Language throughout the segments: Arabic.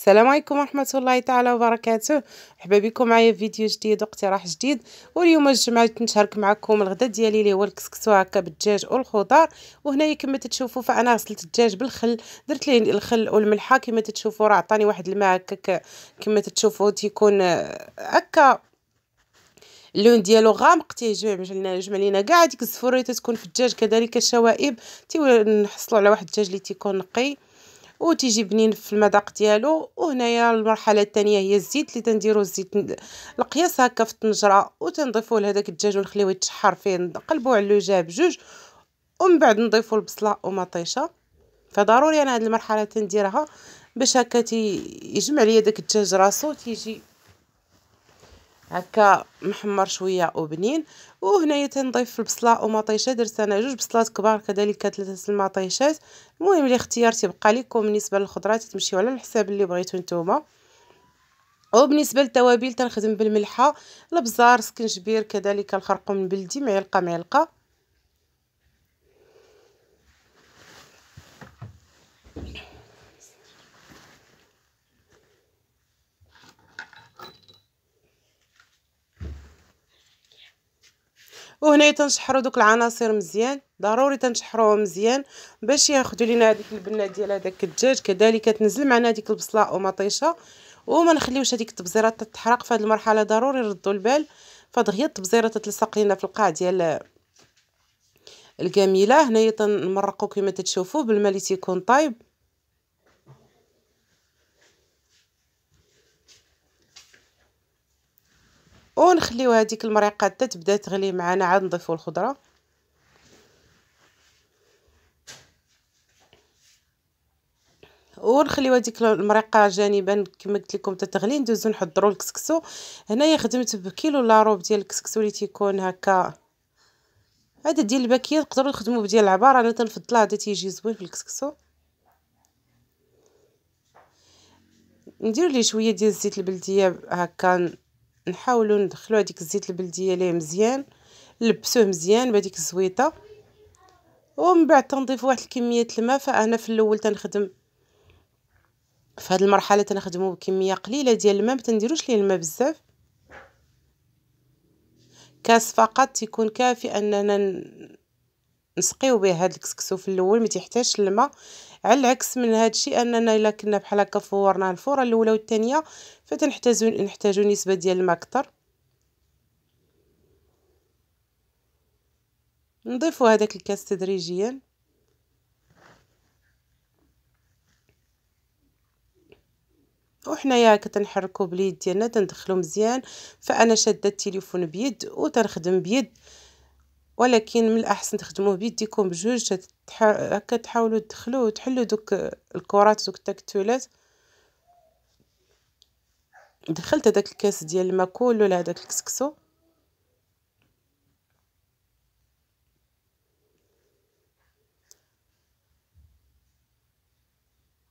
السلام عليكم ورحمة الله تعالى وبركاته مرحبا بكم معايا في فيديو جديد واقتراح جديد واليوم الجمعة نشارك معكم الغدا ديالي اللي هو الكسكسو هكا بالدجاج والخضار وهنايا كما تتشوفوا فانا غسلت الدجاج بالخل درت ليه الخل والملحه كما تتشوفوا راه عطاني واحد الماء هكا كما تتشوفوا تيكون آه، هكا اللون ديالو غامق تيجمع لنا يجمع لينا كاع ديك الزفوريه تتكون في الدجاج كذلك الشوائب تيولي نحصلوا على واحد الدجاج اللي تيكون نقي وتيجي بنين في المذاق ديالو وهنايا المرحله الثانيه هي الزيت اللي تنديرو الزيت القياس هكا في الطنجره وتنضيفوا لهداك الدجاج ونخليوه يتشحر فيه نقلبوه على لوجه بجوج ومن بعد نضيفو البصله ومطيشه فضروري انا هاد المرحله تنديرها باش هكا تيجمع ليا داك الدجاج راسو تيجي هكا محمر شويه وبنين وهنايا تنضيف البصله ومطيشه درت انا جوج بصلات كبار كذلك ثلاثه المطيشات المهم الاختيار تيبقى لكم بالنسبه للخضرات تتمشيو على الحساب اللي بغيتو نتوما وبالنسبه للتوابل تنخدم بالملحه البزار سكنجبير كذلك الخرقوم البلدي معلقه معلقه وهنا تنشحروا دوك العناصر مزيان ضروري تنشحروهم مزيان باش ياخذوا لينا هذيك البنه ديال هذاك الدجاج كذلك تنزل معنا هذيك البصله ومطيشه وما نخليوش هذيك التبزيره تتحرق في هذه المرحله ضروري نردوا البال فدغيا التبزيره تتلصق لينا في القاع ديال الكاميله هنايا تنمرقوا كما تتشوفوا بالماء اللي تيكون طايب ونخليو هذيك المريقه حتى تبدا تغلي معنا عاد نضيفو الخضره ونخليو هذيك المريقه جانبا كما قلت لكم تتغلي ندوزو نحضروا الكسكسو هنايا خدمت بكيلو لا روب ديال الكسكسو اللي تيكون هكا هذا ديال الباكيه تقدروا تخدموا بديال العبار انا تنفضل هذا تيجي زوين في الكسكسو نديرو ليه شويه ديال الزيت البلديه هكا نحاولو ندخلو هاديك الزيت البلديه ليه مزيان نلبسوه مزيان بهاديك الزويطه ومن بعد تنضيف واحد الكميه الماء فانا في الاول تنخدم في هذه المرحله تنخدمو بكميه قليله ديال الماء ما تنديروش ليه الماء بزاف كاس فقط تيكون كافي اننا نسقيو به هاد الكسكسو في الاول ما تيحتاجش الماء على العكس من هاد الشيء اننا الا كنا بحال هكا فورناه الفوره الاولى والثانيه فتنحتاجو نحتاجو نسبه ديال الماء كتر نضيفو هذاك الكاس تدريجيا وحنايا كتنحركو باليد ديالنا تندخلو مزيان فانا شاده التليفون بيد وتنخدم بيد ولكن من الأحسن تخدموه بيديكم بجوج هكا تحاولوا تدخلوه وتحلوا دوك الكرات دوك التكتلات دخلت هذاك الكاس ديال الماء كله لهذاك الكسكسو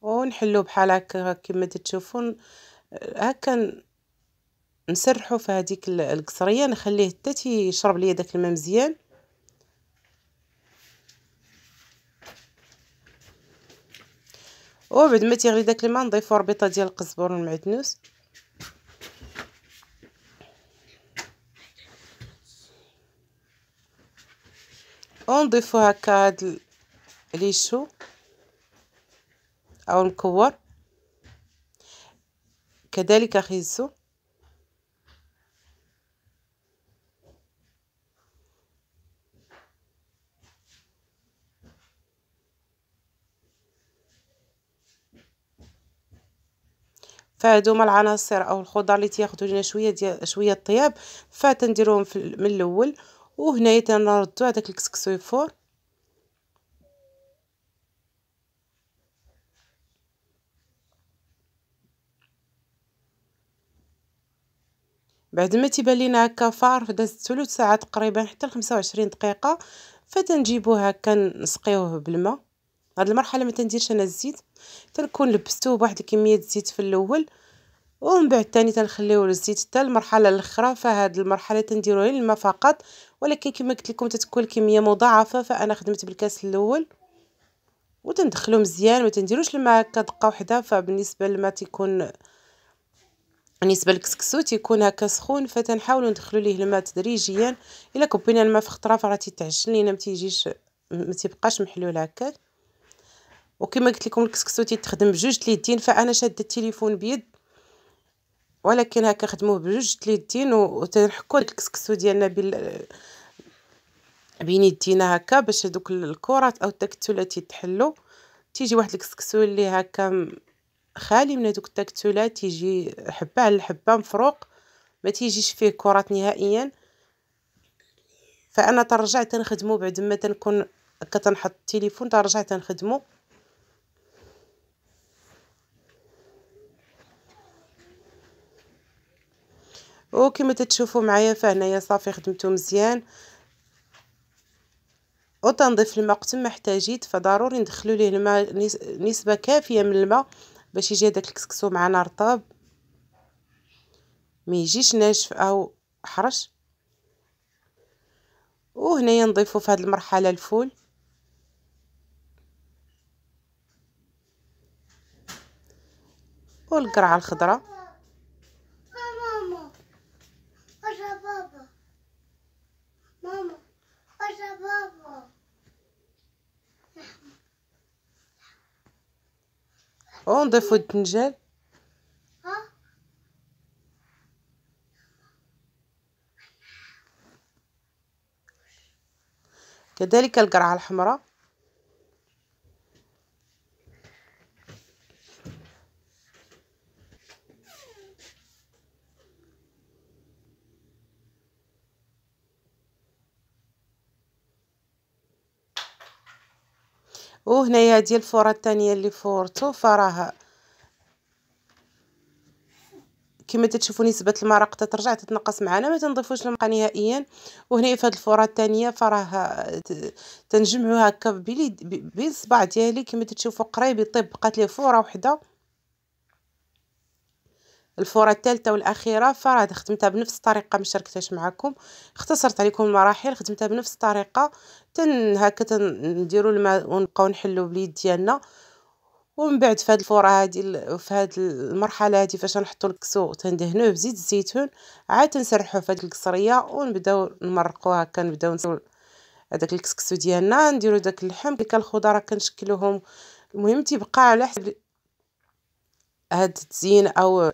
ونحلو بحال هكا كما تشوفون هكا نسرحو في هذيك القصريه نخليه حتى تيشرب ليا داك الماء مزيان وبعد ما تيغلي داك الماء نضيفو ربيطه ديال القزبر والمعدنوس ونضيفو هكا هاد ليشو او المكور كذلك خيزو فهذوما العناصر او الخضر اللي تياخذوا لينا شويه ديال شويه الطياب فتنديروهم من الاول وهنايا تنردوا هذاك الكسكسويفور بعد ما تيبان لينا هكا فار دازت ثلث ساعه تقريبا حتى ل 25 دقيقه فتنجيبوه هكا نسقيوه بالماء هاد المرحله ما تنديرش انا الزيت تنكون لبستوه بواحد الكميه الزيت في الاول ومن بعد تاني تنخليو الزيت حتى المرحله الاخرى فهاد المرحله غير الماء فقط ولكن كما قلت لكم تتكون الكميه مضاعفه فانا خدمت بالكاس الاول وتندخلو مزيان ما تنديروش الماء هكا دقه وحده فبالنسبه للماء تيكون بالنسبه للكسكسو تيكون هكا سخون فتنحاولوا ندخلوا ليه الماء تدريجيا الا كبينا الماء في خطره فراه تيتعجن لينا ما تيجيش ما تيبقاش محلول هكا وكما قلت لكم الكسكسو تيتخدم بجوج اليدين فانا شاده التليفون بيد ولكن هكا خدموه بجوج تليدين وتنحكو الكسكسو ديالنا بال بين يدينا هكا باش هذوك الكرات او التكتلات يتحلوا تيجي واحد الكسكسو اللي هكا خالي من هذوك التكتلات تيجي حبه على حبه مفروق ما تيجيش فيه كرات نهائيا فانا ترجع تنخدمو بعد ما تنكون كتنحط التليفون ترجع تنخدمو وكما تتشوفوا معايا فهنايا صافي خدمته مزيان وتنظيف الماء وقت ما احتاجيت فضروري ندخلوا ليه الماء نسبه كافيه من الماء باش يجي هذاك الكسكسو معنا رطب ما يجيش ناشف او حرش وهنايا نضيفوا في هذه المرحله الفول والقرعه الخضراء نضيفو oh, الدنجال كذلك القرعه الحمراء وهنايا ديال الفوره الثانيه اللي فورتو فراها كما تتشوفوا نسبه المرق تترجع تتنقص معنا ما تنضيفوش المرق نهائيا وهنا في هذه الفوره الثانيه فراها تنجمعوا هكا بالصبع ديالي كما تتشوفوا قريب يطيب بقات لي فوره وحده الفورة الثالثة والأخيرة فراد خدمتها بنفس الطريقة ما شاركتهاش معكم اختصرت عليكم المراحل خدمتها بنفس الطريقة تن هكا تنديرو الماء ونبقاو نحلو باليد ديالنا ومن بعد في هذه الفوره هادي في هذه المرحله هادي فاش نحطو الكسو تندهنوه بزيت الزيتون عاد تنسرحوه في هاد القصريه ونبداو نمرقوه هكا نبداو نسول هذاك الكسكسو ديالنا نديرو داك اللحم ديك الخضره كنشكلوهم المهم تيبقى على حسب هاد التزيين او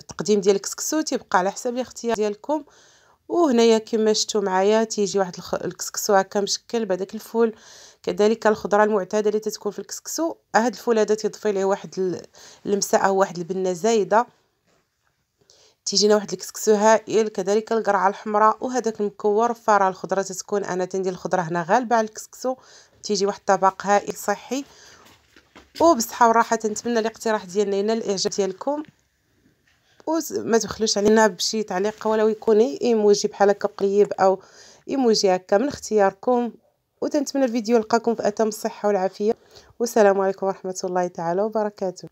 التقديم ديال الكسكسو تيبقى على حسب الاختيار ديالكم وهنايا كما شفتوا معايا تيجي واحد الكسكسو هكا مشكل بهذاك الفول كذلك الخضره المعتاده اللي تتكون في الكسكسو هاد الفول هذا تيضفي ليه واحد اللمسه او واحد البنه زايده تيجينا واحد الكسكسو هائل كذلك القرعه الحمراء وهذاك المكور فرا الخضره تتكون انا تندير الخضره هنا غالبه على الكسكسو تيجي واحد الطبق هائل صحي وبصحه وراحه تنتمنى الاقتراح ديالنا ينال الاعجاب ديالكم وما تبخلوش علينا بشي تعليق ولو يكون ايموجي بحال هكا قريب او ايموجي هكا من اختياركم وتنتمنى الفيديو يلقاكم في اتم الصحه والعافيه والسلام عليكم ورحمه الله تعالى وبركاته